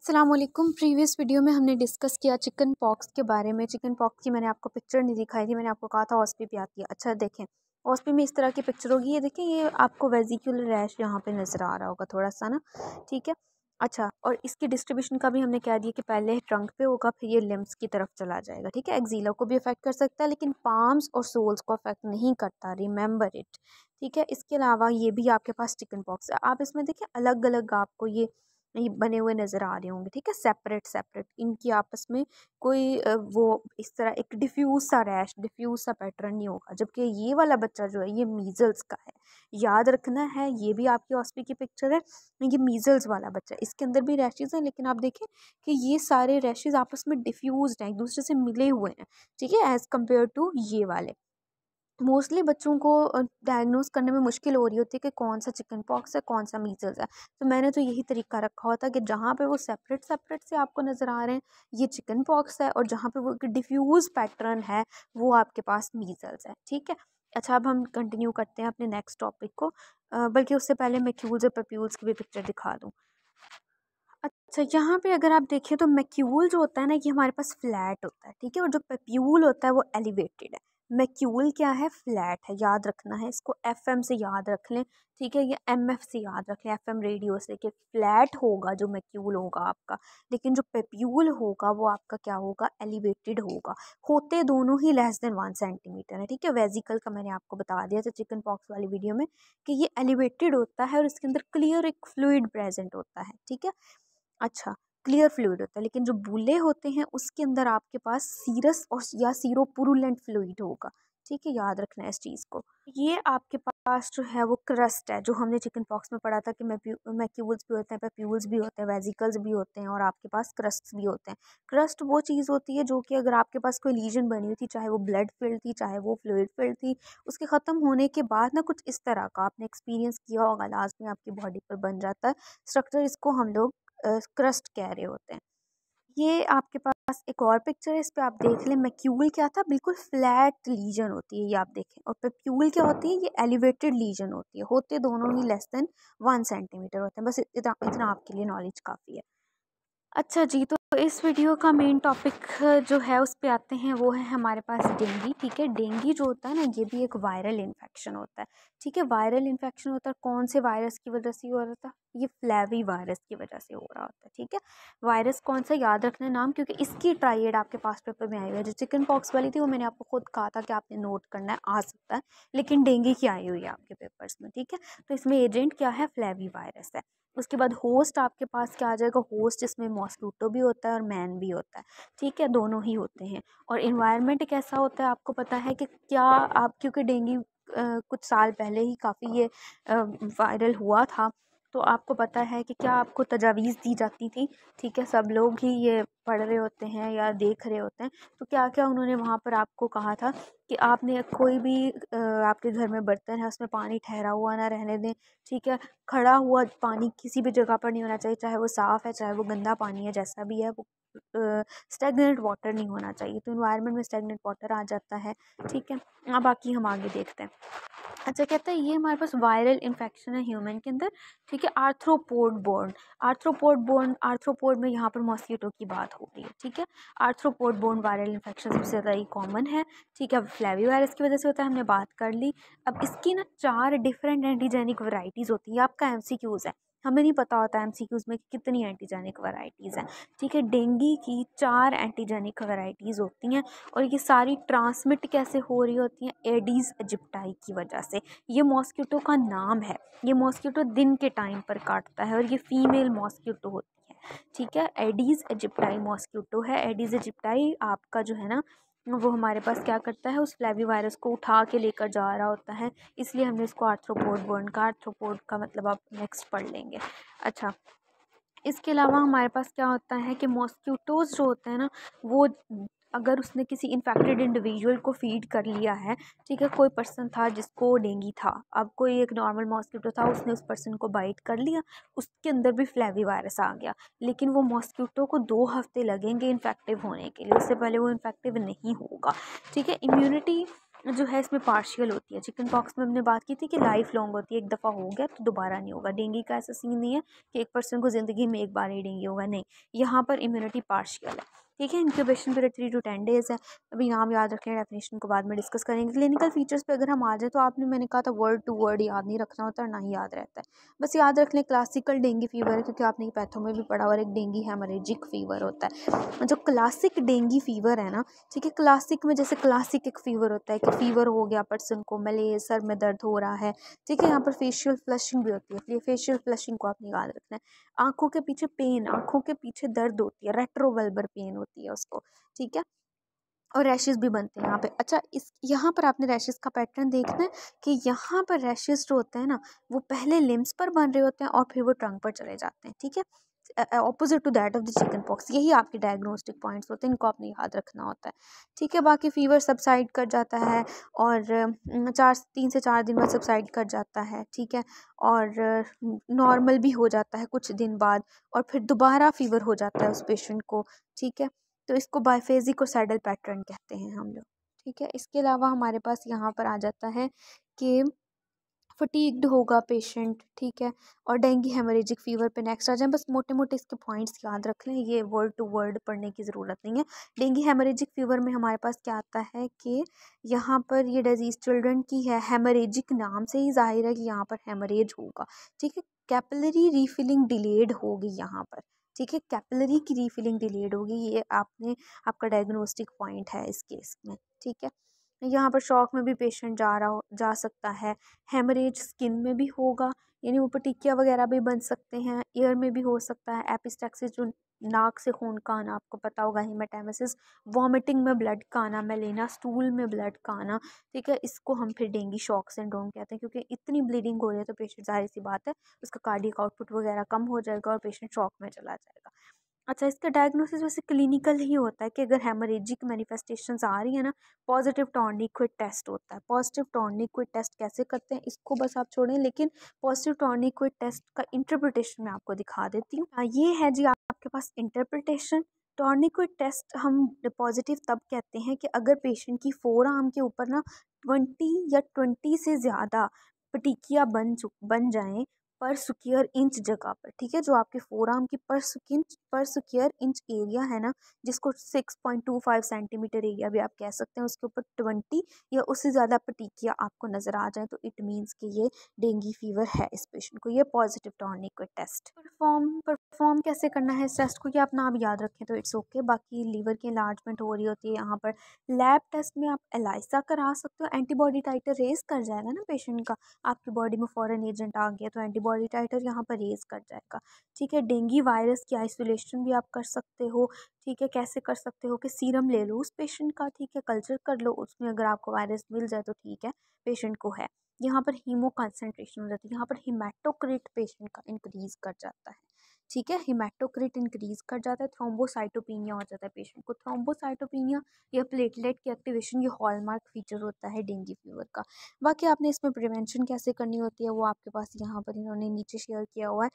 Aslam previous video में हमने discuss किया चिकन पॉक्स के बारे में चिकन पॉक्स की मैंने आपको पिक्चर नहीं दिखाई थी मैंने आपको कहा था ऑस्पी पे आती है अच्छा देखें ऑस्पी में इस तरह की पिक्चर होगी ये देखें ये आपको वेजिक्यूलर रैश यहाँ पे नज़र आ रहा होगा थोड़ा सा ना ठीक है अच्छा और इसकी डिस्ट्रीब्यूशन का भी हमने कह दिया कि पहले ट्रंक पे होगा फिर ये लिम्स की तरफ चला जाएगा ठीक है एक्जीला को भी अफेक्ट कर सकता है लेकिन पाम्स और सोल्स को अफेक्ट नहीं करता रिमेंबर इट ठीक है इसके अलावा ये भी आपके पास चिकन पॉक्स है आप इसमें देखें अलग अलग आपको ये बने हुए नज़र आ रहे होंगे ठीक है सेपरेट सेपरेट इनकी आपस में कोई वो इस तरह एक डिफ्यूज़ सा रैश डिफ्यूज़ सा पैटर्न नहीं होगा जबकि ये वाला बच्चा जो है ये मीज़ल्स का है याद रखना है ये भी आपकी ऑस्पी की पिक्चर है ये मीज़ल्स वाला बच्चा इसके अंदर भी रैशेज़ हैं लेकिन आप देखें कि ये सारे रैशेज़ आपस में डिफ्यूज़ हैं एक दूसरे से मिले हुए हैं ठीक है एज़ कम्पेयर टू ये वाले मोस्टली बच्चों को डायग्नोज़ करने में मुश्किल हो रही होती है कि कौन सा चिकन पॉक्स है कौन सा मीजल्स है तो मैंने तो यही तरीका रखा होता है कि जहाँ पे वो सेपरेट सेपरेट से आपको नज़र आ रहे हैं ये चिकन पॉक्स है और जहाँ पे वो डिफ्यूज़ पैटर्न है वो आपके पास मीजल्स है ठीक है अच्छा अब हम कंटिन्यू करते हैं अपने नेक्स्ट टॉपिक को बल्कि उससे पहले मैक्यूल्स और पेप्यूल्स की भी पिक्चर दिखा दूँ अच्छा यहाँ पे अगर आप देखें तो मैक्यूल जो होता है ना ये हमारे पास फ्लैट होता है ठीक है और जो पेप्यूल होता है वो एलिवेटेड है मैक्यूल क्या है फ्लैट है याद रखना है इसको एफ से याद रख लें ठीक है या एफ से याद रख लें एम रेडियो से कि फ्लैट होगा जो मैक्यूल होगा आपका लेकिन जो पेप्यूल होगा वो आपका क्या होगा एलिवेटेड होगा होते दोनों ही लेस देन वन सेंटीमीटर है ठीक है वेजिकल का मैंने आपको बता दिया था चिकन पॉक्स वाली वीडियो में कि ये एलिवेटेड होता है और इसके अंदर क्लियर एक फ्लूड प्रेजेंट होता है ठीक है अच्छा क्लियर फ्लूड होता है लेकिन जो बुले होते हैं उसके अंदर आपके पास सीरस और या सीरो पुरुलेंट फ्लूड होगा ठीक है याद रखना है इस चीज़ को ये आपके पास जो है वो क्रस्ट है जो हमने चिकन पॉक्स में पढ़ा था कि मैक्यूल्स भी होते हैं पेप्यूल्स भी होते हैं वेजिकल्स भी होते हैं और आपके पास क्रस्ट भी होते हैं क्रस्ट वो चीज़ होती है जो कि अगर आपके पास कोई लीजन बनी हुई थी चाहे वो ब्लड फील्ड थी चाहे वो फ्लूड फील्ड थी उसके ख़त्म होने के बाद ना कुछ इस तरह का आपने एक्सपीरियंस किया होगा लाजमी में आपकी बॉडी पर बन जाता है स्ट्रक्चर इसको हम लोग क्रस्ट कह रहे होते हैं ये आपके पास एक और पिक्चर है इस पर आप देख लें मैक्यूल क्या था बिल्कुल फ्लैट लीजन होती है ये आप देखें और पेप्यूल क्या होती है ये एलिवेटेड लीजन होती है होते दोनों ही लेस देन वन सेंटीमीटर होते हैं बस इतना इतना आपके लिए नॉलेज काफ़ी है अच्छा जी तो तो इस वीडियो का मेन टॉपिक जो है उस पर आते हैं वो है हमारे पास डेंगी ठीक है डेंगी जो होता है ना ये भी एक वायरल इन्फेक्शन होता है ठीक है वायरल इन्फेक्शन होता है कौन से वायरस की वजह से हो रहा था ये फ्लैवी वायरस की वजह से हो रहा होता है ठीक है वायरस कौन सा याद रखना नाम क्योंकि इसकी ट्राइड आपके पास पेपर में आई हुई है जो चिकन पॉक्स वाली थी वो मैंने आपको खुद कहा था कि आपने नोट करना है आ सकता है लेकिन डेंगी की आई हुई है आपके पेपर्स में ठीक है तो इसमें एजेंट क्या है फ्लैवी वायरस है उसके बाद होस्ट आपके पास क्या आ जाएगा होस्ट इसमें मॉस्क्यूटो भी होता है होता है और मैन भी होता है ठीक है दोनों ही होते हैं और इन्वायरमेंट कैसा होता है आपको पता है कि क्या आप क्योंकि डेंगू कुछ साल पहले ही काफ़ी ये वायरल हुआ था तो आपको पता है कि क्या आपको तजावीज़ दी जाती थी ठीक है सब लोग ही ये पढ़ रहे होते हैं या देख रहे होते हैं तो क्या क्या उन्होंने वहाँ पर आपको कहा था कि आपने कोई भी आपके घर में बर्तन है उसमें पानी ठहरा हुआ ना रहने दें ठीक है खड़ा हुआ पानी किसी भी जगह पर नहीं होना चाहिए चाहे वो साफ़ है चाहे वो गंदा पानी है जैसा भी है वो स्टेगनेंट वाटर नहीं होना चाहिए तो इन्वायरमेंट में स्टेगनेट वाटर आ जाता है ठीक है अब बाकी हम आगे देखते हैं अच्छा कहते हैं ये हमारे पास वायरल इन्फेक्शन है ह्यूमन के अंदर ठीक है arthropod borne arthropod borne arthropod में यहाँ पर मॉस्किटो की बात हो रही है ठीक है आर्थ्रोपोड बोर्न वायरल इन्फेक्शन सबसे ज़्यादा ही कॉमन है ठीक है फ्लैवी वायरस की वजह से होता है हमने बात कर ली अब इसकी ना चार डिफरेंट एंटीजेनिक वराइटीज़ होती है आपका एम सी क्यूज़ है हमें नहीं पता होता है एम में कितनी एंटीजेनिक वराइटीज़ हैं ठीक है डेंगी की चार एंटीजेनिक वराइटीज़ होती हैं और ये सारी ट्रांसमिट कैसे हो रही होती हैं एडीज़ एजिप्टाई की वजह से ये मॉस्किटो का नाम है ये मॉस्किटो दिन के टाइम पर काटता है और ये फ़ीमेल मॉस्किटो होती है ठीक है एडीज़ एजिप्टाई मॉस्किटो है एडीज़ एजिप्टाई आपका जो है ना वो हमारे पास क्या करता है उस फ्लैवी वायरस को उठा के लेकर जा रहा होता है इसलिए हमने इसको आर्थ्रोपोड बोन का आर्थ्रोपोड का मतलब आप नेक्स्ट पढ़ लेंगे अच्छा इसके अलावा हमारे पास क्या होता है कि मॉस्क्यूटोज़ जो होते हैं ना वो अगर उसने किसी इन्फेक्टेड इंडिविजुअल को फ़ीड कर लिया है ठीक है कोई पर्सन था जिसको डेंगी था अब कोई एक नॉर्मल मॉस्किटो था उसने उस पर्सन को बाइट कर लिया उसके अंदर भी फ्लैवी वायरस आ गया लेकिन वो मॉस्किटो को दो हफ्ते लगेंगे इन्फेक्टिव होने के लिए उससे पहले वो इन्फेक्टिव नहीं होगा ठीक है इम्यूनिटी जो है इसमें पार्शियल होती है चिकन पॉक्स में हमने बात की थी कि लाइफ लॉन्ग होती है एक दफ़ा हो गया तो दोबारा नहीं होगा डेंगू का ऐसा सीन नहीं है कि एक पर्सन को ज़िंदगी में एक बार ही डेंगू होगा नहीं यहाँ पर इम्यूनिटी पार्शियल है ठीक है incubation period three to ten days है अभी नाम याद रखें डेफिनेशन को बाद में डिस्कस करेंगे क्लिनिकल फीचर्स पे अगर हम आ जाए तो आपने मैंने कहा था वर्ड टू वर्ड याद नहीं रखना होता और ना ही याद रहता है बस याद रख लें क्लासिकल डेंगी फीवर है क्योंकि आपने पैथों में भी पढ़ा और एक डेंगी हेमरेजिक फीवर होता है जो क्लासिक डेंगी फीवर है ना ठीक है क्लासिक में जैसे क्लासिक एक फीवर होता है कि फीवर हो गया पर्सन को मले सर में दर्द हो रहा है ठीक है यहाँ पर फेशियल फ्लशिंग भी होती है फेशियल फ्लशिंग को आपने याद रखना है आँखों के पीछे पेन आँखों के पीछे दर्द होती है रेट्रोवल्बर पेन होती है उसको ठीक है और रैशेज़ भी बनते हैं यहाँ पे अच्छा इस यहाँ पर आपने रैशेज़ का पैटर्न देखना है कि यहाँ पर रैशेज़ जो होते हैं ना वो पहले लिम्स पर बन रहे होते हैं और फिर वो ट्रंक पर चले जाते हैं ठीक है opposite to that of the chicken pox यही आपके डायग्नोस्टिक पॉइंट्स होते हैं इनको आपने याद रखना होता है ठीक है बाकी फीवर सबसाइड कर जाता है और चार तीन से चार दिन बाद सबसाइड कर जाता है ठीक है और नॉर्मल भी हो जाता है कुछ दिन बाद और फिर दोबारा फीवर हो जाता है उस पेशेंट को ठीक है तो इसको बायफेजिक और सैडल पैटर्न कहते हैं हम लोग ठीक है इसके अलावा हमारे पास यहाँ पर आ जाता है कि फटीग्ड होगा पेशेंट ठीक है और डेंगू हेमरेजिक फीवर पे नेक्स्ट आ जाए बस मोटे मोटे इसके पॉइंट्स याद रख लें ये वर्ड टू वर्ड पढ़ने की ज़रूरत नहीं है डेंगू हेमरेजिक फीवर में हमारे पास क्या आता है कि यहाँ पर ये डिजीज़ चिल्ड्रन की है हेमरेजिक नाम से ही जाहिर है कि यहाँ पर हेमरेज होगा ठीक है कैपलरी रीफिलिंग डिलेड होगी यहाँ पर ठीक है कैपलरी की रीफिलिंग डिलेड होगी ये आपने आपका डायग्नोस्टिक पॉइंट है इस केस में ठीक है यहाँ पर शॉक में भी पेशेंट जा रहा हो जा सकता है हेमरेज स्किन में भी होगा यानी ऊपर पटिकिया वगैरह भी बन सकते हैं ईयर में भी हो सकता है एपिस्टैक्सिस जो नाक से खून का आना आपको पता होगा हिमाटेमेसिस वॉमिटिंग में ब्लड का आना मेलेना स्टूल में ब्लड का आना ठीक है इसको हम फिर डेंगी शॉक सिंड्रोम कहते हैं क्योंकि इतनी ब्लीडिंग हो रही है तो पेशेंट जाहिर सी बात है उसका कार्डिक आउटपुट वगैरह कम हो जाएगा और पेशेंट शॉक में चला जाएगा अच्छा इसका डायग्नोसिस वैसे क्लिनिकल ही होता है कि अगर हेमरेजिक मैनिफेस्टेशंस आ रही है ना पॉजिटिव टॉर्निक क्विट टेस्ट होता है पॉजिटिव टॉर्निक क्विट टेस्ट कैसे करते हैं इसको बस आप छोड़ें लेकिन पॉजिटिव टॉर्निक क्विट टेस्ट का इंटरप्रिटेशन मैं आपको दिखा देती हूँ हाँ, ये है जी आपके पास इंटरप्रिटेशन टॉर्निक्विड टेस्ट हम पॉजिटिव तब कहते हैं कि अगर पेशेंट की फोर आर्म के ऊपर ना ट्वेंटी या ट्वेंटी से ज़्यादा पटिकिया बन चुक बन जाएँ पर स्क्र इंच जगह पर ठीक है जो आपके फोर आर्म की पर सुकी पर स्क्वेयर इंच एरिया है ना जिसको six point two five centimetre area भी आप कह सकते हैं उसके ऊपर ट्वेंटी या उससे ज़्यादा पटीकिया आपको नज़र आ जाए तो इट मीन्स कि ये डेंगी फीवर है इस पेशेंट को ये positive tourniquet test perform perform कैसे करना है इस टेस्ट को कि आप नाम याद रखें तो इट्स ओके okay. बाकी लीवर की लार्जमेंट हो रही होती है यहाँ पर लैब टेस्ट में आप एलाइसा करा सकते हो एंटीबॉडी टाइटर रेज कर जाएगा ना पेशेंट का आपकी बॉडी में फॉरन एजेंट आ गया तो एंटीबॉडी टाइटर यहाँ पर रेज कर जाएगा ठीक है डेंगी वायरस की आइसोलेशन क्वेश्चन भी आप कर सकते हो ठीक है कैसे कर सकते हो कि सीरम ले लो उस पेशेंट का ठीक है कल्चर कर लो उसमें अगर आपको वायरस मिल जाए तो ठीक है पेशेंट को है यहाँ पर हीमो कंसनट्रेशन हो जाती है यहाँ पर हिमाटोक्रिट पेशेंट का इंक्रीज कर जाता है ठीक है हिमाटोक्रिट इंक्रीज कर जाता है थ्रोम्बोसाइटोपिनिया हो जाता है पेशेंट को थ्रोम्बोसाइटोपिनिया या प्लेटलेट की एक्टिवेशन ये हॉलमार्क फीचर होता है डेंगू फीवर का बाकी आपने इसमें प्रिवेंशन कैसे करनी होती है वो आपके पास यहाँ पर इन्होंने नीचे शेयर किया हुआ है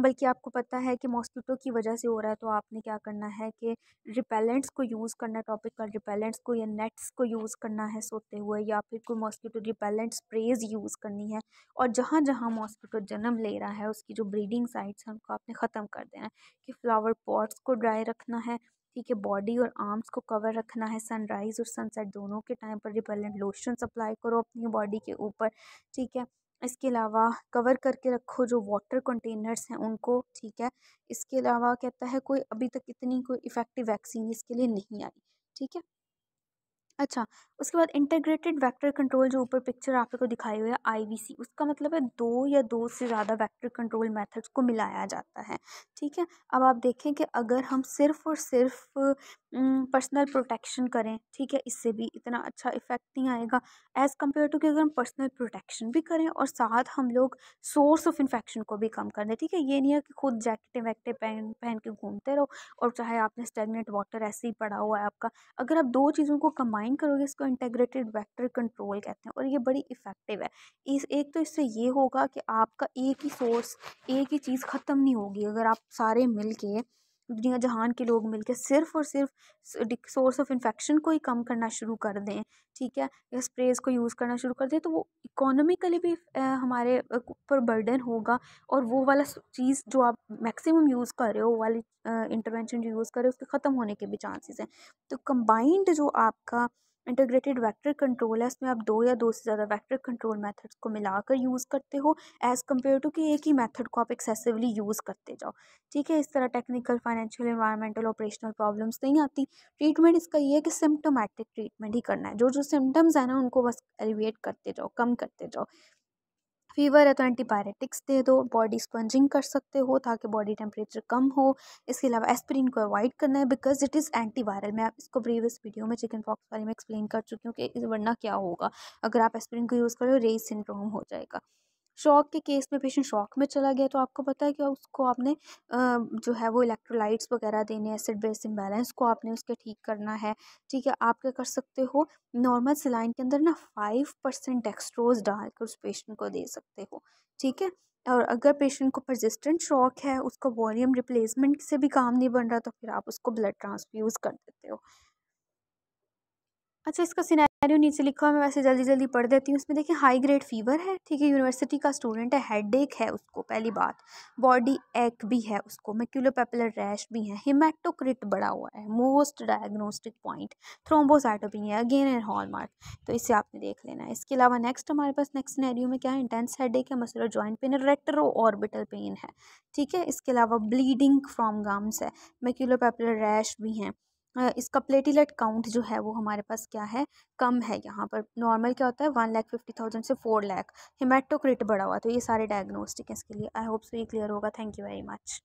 बल्कि आपको पता है कि मॉस्किटो की वजह से हो रहा है तो आपने क्या करना है कि रिपेलेंट्स को यूज़ करना टॉपिकल रिपेलेंट्स को या नेट्स को यूज़ करना है सोते हुए या फिर कोई मॉस्किटो रिपेलेंट स्प्रेज यूज़ करनी है और जहाँ जहाँ मॉस्किटो जन्म ले रहा है उसकी जो ब्रीडिंग साइट्स हैं उनको आपने ख़त्म कर देना है कि फ्लावर पॉट्स को ड्राई रखना है ठीक है बॉडी और आर्म्स को कवर रखना है सनराइज़ और सनसेट दोनों के टाइम पर रिपेलेंट लोशन सप्लाई करो अपनी बॉडी के ऊपर ठीक है इसके अलावा कवर करके रखो जो वाटर कंटेनर्स हैं उनको ठीक है इसके अलावा कहता है कोई अभी तक इतनी कोई इफ़ेक्टिव वैक्सीन इसके लिए नहीं आई ठीक है अच्छा उसके बाद इंटीग्रेटेड वेक्टर कंट्रोल जो ऊपर पिक्चर आप लोग को दिखाई हुई है आईवीसी उसका मतलब है दो या दो से ज़्यादा वेक्टर कंट्रोल मेथड्स को मिलाया जाता है ठीक है अब आप देखें कि अगर हम सिर्फ और सिर्फ पर्सनल प्रोटेक्शन करें ठीक है इससे भी इतना अच्छा इफेक्ट नहीं आएगा एज़ कम्पेयर टू कि अगर हम पर्सनल प्रोटेक्शन भी करें और साथ हम लोग सोर्स ऑफ इन्फेक्शन को भी कम कर दें ठीक है ये नहीं है कि खुद जैकेटें वैकेटें पहन पहन के घूमते रहो और चाहे आपने स्टेगनेट वाटर ऐसे ही पड़ा हुआ है आपका अगर आप दो चीज़ों को कमाए कंबाइन करोगे इसको इंटेग्रेटेड वेक्टर कंट्रोल कहते हैं और ये बड़ी इफ़ेक्टिव है इस एक तो इससे ये होगा कि आपका एक ही सोर्स एक ही चीज़ ख़त्म नहीं होगी अगर आप सारे मिल दुनिया जहान के लोग मिलकर सिर्फ और सिर्फ सोर्स ऑफ इन्फेक्शन को ही कम करना शुरू कर दें ठीक है या स्प्रेज को यूज़ करना शुरू कर दें तो वो इकोनॉमिकली भी हमारे ऊपर बर्डन होगा और वो वाला चीज़ जो आप मैक्सिमम यूज़ कर रहे हो वाली इंटरवेंशन जो यूज़ कर रहे हो उसके ख़त्म होने के भी चांसेस हैं तो कंबाइंड जो आपका इंटीग्रेटेड वेक्टर कंट्रोल है इसमें आप दो या दो से ज़्यादा वेक्टर कंट्रोल मेथड्स को मिलाकर यूज़ करते हो एज़ कम्पेयर टू कि एक ही मेथड को आप एक्सेसिवली यूज़ करते जाओ ठीक है इस तरह technical financial environmental operational problems नहीं आती ट्रीटमेंट इसका ये है कि सिम्टोमेटिक ट्रीटमेंट ही करना है जो जो सिम्टम्स हैं ना उनको बस एलिवेट करते जाओ कम करते जाओ फीवर है तो एंटीबायोटिक्स दे दो बॉडी स्पंजिंग कर सकते हो ताकि बॉडी टेम्परेचर कम हो इसके अलावा एस्पिरिन को अवॉइड करना है because it is anti viral मैं इसको प्रीवियस वीडियो में चिकन पॉक्स वाले में एक्सप्लेन कर चुकी हूँ कि वरना क्या होगा अगर आप एस्पिरिन को यूज़ करो रेज सिंड्रोम हो जाएगा शॉक के केस में पेशेंट शॉक में चला गया तो आपको पता है कि उसको आपने जो है वो इलेक्ट्रोलाइट्स वगैरह देने एसिड बेस इम्बैलेंस को आपने उसके ठीक करना है ठीक है आप क्या कर सकते हो नॉर्मल सिलाइन के अंदर ना फाइव परसेंट डेक्सट्रोज डालकर उस पेशेंट को दे सकते हो ठीक है और अगर पेशेंट को परजिस्टेंट शॉक है उसका वॉल्यूम रिप्लेसमेंट से भी काम नहीं बन रहा तो फिर आप उसको ब्लड ट्रांसफ्यूज़ कर देते हो अच्छा इसका सिनेरियो नीचे लिखा हुआ मैं वैसे जल्दी जल्दी पढ़ देती हूँ उसमें देखिए हाई ग्रेड फीवर है ठीक है यूनिवर्सिटी का स्टूडेंट है हेड एक है उसको पहली बात बॉडी एक भी है उसको मेक्यूलोपेपुलर रैश भी है हिमेटोक्रिट बड़ा हुआ है मोस्ट डायग्नोस्टिक पॉइंट है अगेन एंड हॉलमार्क तो इसे आपने देख लेना है इसके अलावा नेक्स्ट हमारे पास नेक्स्ट सिनेरियो में क्या है इंटेंस हेड एक है मसलर जॉइंट पेन है रेक्टरो ऑर्बिटल पेन है ठीक है इसके अलावा ब्लीडिंग फ्रॉम गम्स है मेक्यूलोपेपुलर रैश भी हैं इसका प्लेटिलेट काउंट जो है वो हमारे पास क्या है कम है यहाँ पर नॉर्मल क्या होता है वन लैख फिफ्टी थाउजेंड से फोर लैख हिमेटोक्रिट बढ़ा हुआ तो ये सारे डायग्नोस्टिक है इसके लिए आई होप सो ये क्लियर होगा थैंक यू वेरी मच